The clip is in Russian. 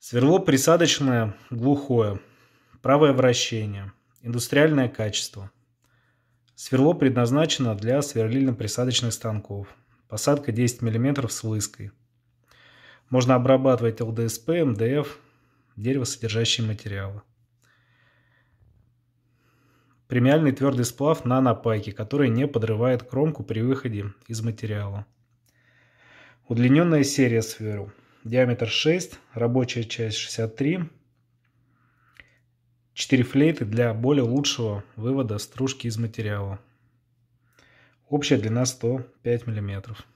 Сверло присадочное, глухое. Правое вращение. Индустриальное качество. Сверло предназначено для сверлильно-присадочных станков. Посадка 10 мм с лыской. Можно обрабатывать ЛДСП, МДФ, дерево, содержащие материалы. Премиальный твердый сплав на напайке, который не подрывает кромку при выходе из материала. Удлиненная серия сверл диаметр 6, рабочая часть 63, 4 флейты для более лучшего вывода стружки из материала. Общая длина 105 миллиметров.